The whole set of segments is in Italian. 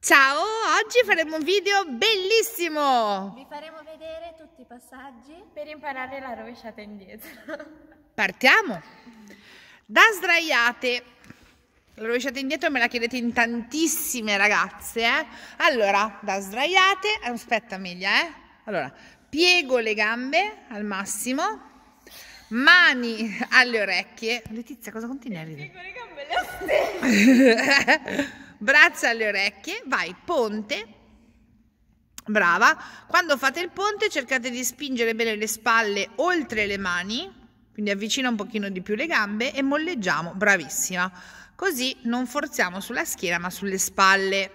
Ciao, oggi faremo un video bellissimo! Vi faremo vedere tutti i passaggi per imparare la rovesciata indietro. Partiamo! Da sdraiate. La rovesciata indietro me la chiedete in tantissime ragazze, eh? Allora, da sdraiate, aspetta Amelia, eh? Allora, piego le gambe al massimo, mani alle orecchie. Letizia, cosa continui a ridere? Piego le gambe alle orecchie! braccia alle orecchie, vai, ponte, brava. Quando fate il ponte cercate di spingere bene le spalle oltre le mani, quindi avvicina un pochino di più le gambe e molleggiamo, bravissima. Così non forziamo sulla schiena ma sulle spalle,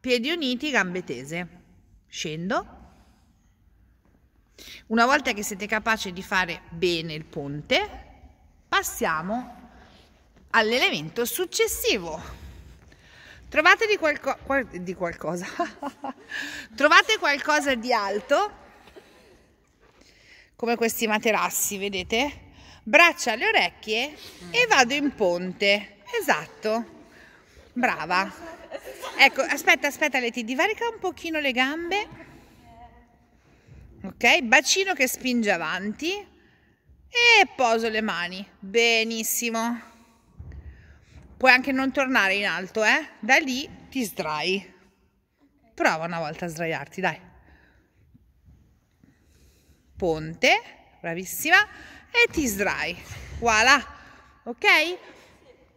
piedi uniti, gambe tese. Scendo. Una volta che siete capaci di fare bene il ponte, passiamo all'elemento successivo. Trovate di, qualco qual di qualcosa. Trovate qualcosa di alto, come questi materassi, vedete? Braccia alle orecchie e vado in ponte. Esatto. Brava. Ecco, aspetta, aspetta Leti, divarica un pochino le gambe. Ok, bacino che spinge avanti e poso le mani. Benissimo. Puoi anche non tornare in alto, eh? Da lì ti sdrai. Prova una volta a sdraiarti, dai. Ponte, bravissima, e ti sdrai. Voilà, ok?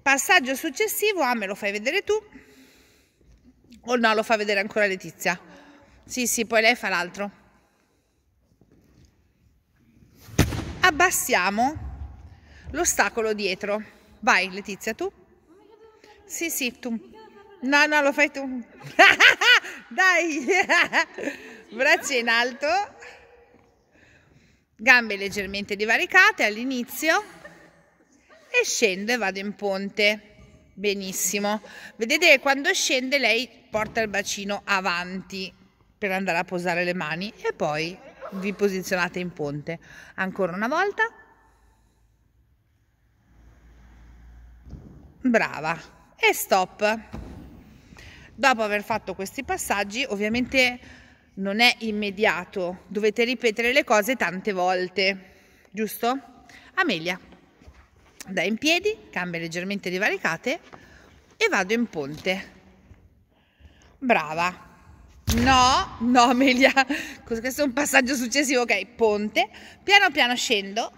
Passaggio successivo, ah, me lo fai vedere tu? O no, lo fa vedere ancora Letizia? Sì, sì, poi lei fa l'altro. Abbassiamo l'ostacolo dietro. Vai Letizia, tu. Sì, sì, tu. No, no, lo fai tu. Dai! Braccia in alto. Gambe leggermente divaricate all'inizio. E scende, vado in ponte. Benissimo. Vedete che quando scende lei porta il bacino avanti per andare a posare le mani e poi vi posizionate in ponte. Ancora una volta. Brava e stop. Dopo aver fatto questi passaggi ovviamente non è immediato, dovete ripetere le cose tante volte, giusto? Amelia, dai in piedi, gambe leggermente divaricate e vado in ponte. Brava. No, no Amelia, questo è un passaggio successivo, ok, ponte, piano piano scendo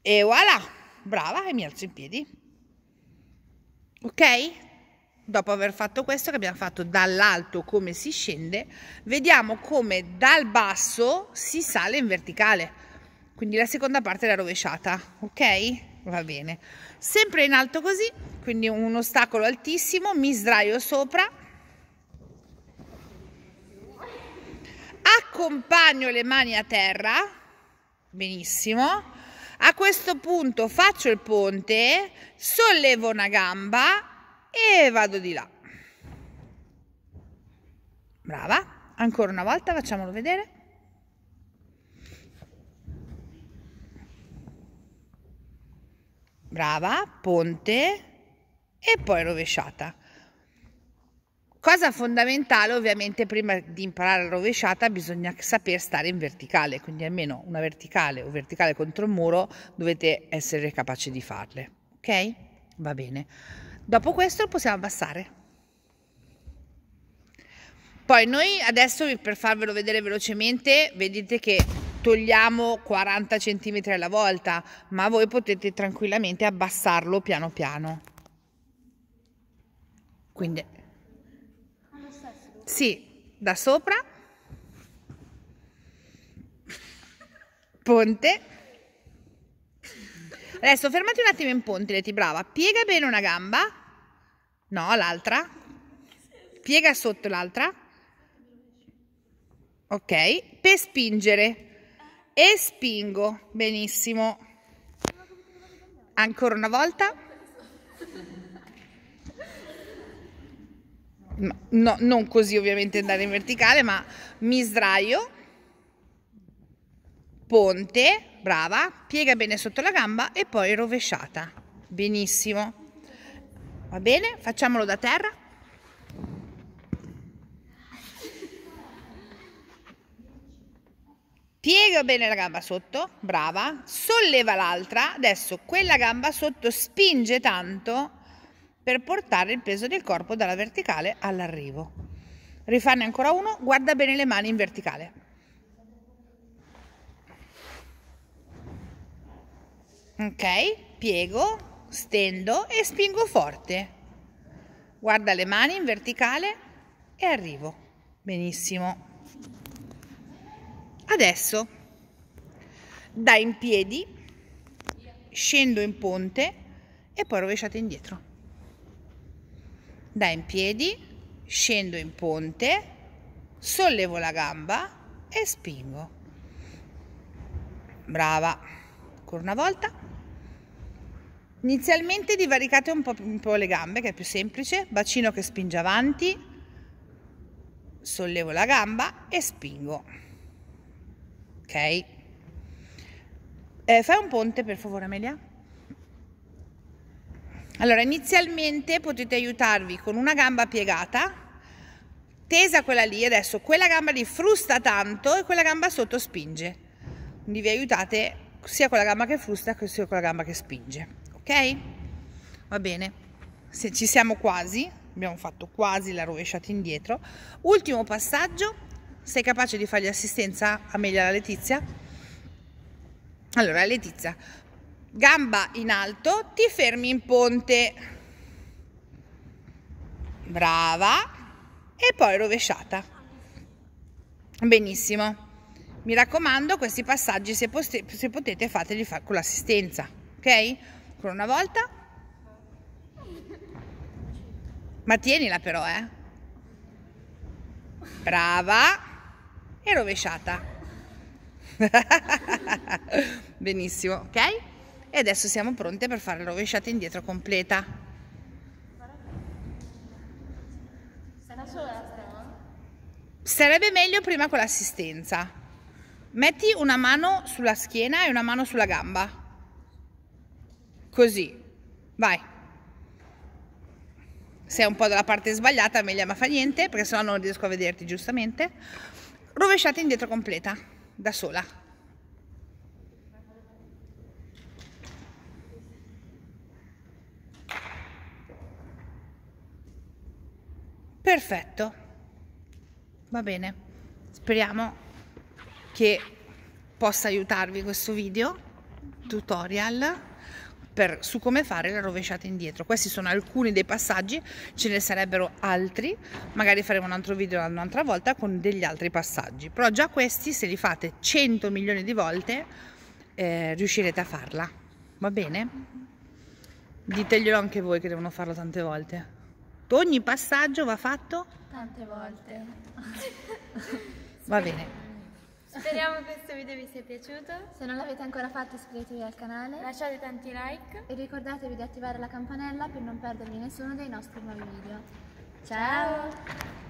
e voilà, brava e mi alzo in piedi ok? Dopo aver fatto questo che abbiamo fatto dall'alto come si scende, vediamo come dal basso si sale in verticale. Quindi la seconda parte è la rovesciata, ok? va bene sempre in alto così quindi un ostacolo altissimo mi sdraio sopra accompagno le mani a terra benissimo a questo punto faccio il ponte, sollevo una gamba e vado di là. Brava, ancora una volta facciamolo vedere. Brava, ponte e poi rovesciata. Cosa fondamentale ovviamente prima di imparare la rovesciata bisogna saper stare in verticale, quindi almeno una verticale o verticale contro un muro dovete essere capaci di farle, ok? Va bene. Dopo questo possiamo abbassare. Poi noi adesso per farvelo vedere velocemente vedete che togliamo 40 cm alla volta, ma voi potete tranquillamente abbassarlo piano piano. Quindi sì, da sopra. Ponte. Adesso fermati un attimo in ponte, Leti, brava. Piega bene una gamba. No, l'altra. Piega sotto l'altra. Ok, per spingere. E spingo. Benissimo. Ancora una volta. no, non così ovviamente andare in verticale, ma mi sdraio, ponte, brava, piega bene sotto la gamba e poi rovesciata. Benissimo. Va bene? Facciamolo da terra. Piega bene la gamba sotto, brava, solleva l'altra, adesso quella gamba sotto spinge tanto per portare il peso del corpo dalla verticale all'arrivo. Rifanne ancora uno, guarda bene le mani in verticale. Ok, piego, stendo e spingo forte. Guarda le mani in verticale e arrivo. Benissimo. Adesso da in piedi, scendo in ponte e poi rovesciate indietro da in piedi, scendo in ponte, sollevo la gamba e spingo. Brava, ancora una volta. Inizialmente divaricate un po', un po' le gambe, che è più semplice, bacino che spinge avanti, sollevo la gamba e spingo. Ok? Eh, fai un ponte per favore Amelia. Allora, inizialmente potete aiutarvi con una gamba piegata, tesa quella lì, adesso quella gamba lì frusta tanto e quella gamba sotto spinge. Quindi vi aiutate sia con la gamba che frusta che sia con la gamba che spinge, ok? Va bene, se ci siamo quasi, abbiamo fatto quasi la rovesciata indietro. Ultimo passaggio, sei capace di fargli assistenza a Amelia la Letizia? Allora, Letizia, gamba in alto, ti fermi in ponte, brava, e poi rovesciata. Benissimo. Mi raccomando, questi passaggi, se, se potete, fateli fa con l'assistenza, ok? Ancora una volta. Ma tienila però, eh. Brava. E rovesciata. Benissimo, ok? e adesso siamo pronte per fare la rovesciata indietro completa. Sarebbe meglio prima con l'assistenza. Metti una mano sulla schiena e una mano sulla gamba. Così. Vai. Se è un po' dalla parte sbagliata meglio ma fa niente perché sennò non riesco a vederti giustamente. Rovesciata indietro completa, da sola. perfetto va bene speriamo che possa aiutarvi questo video tutorial per, su come fare la rovesciata indietro questi sono alcuni dei passaggi ce ne sarebbero altri magari faremo un altro video un'altra volta con degli altri passaggi però già questi se li fate 100 milioni di volte eh, riuscirete a farla va bene? diteglielo anche voi che devono farlo tante volte Ogni passaggio va fatto? Tante volte. va bene. Speriamo che questo video vi sia piaciuto. Se non l'avete ancora fatto iscrivetevi al canale. Lasciate tanti like. E ricordatevi di attivare la campanella per non perdervi nessuno dei nostri nuovi video. Ciao. Ciao.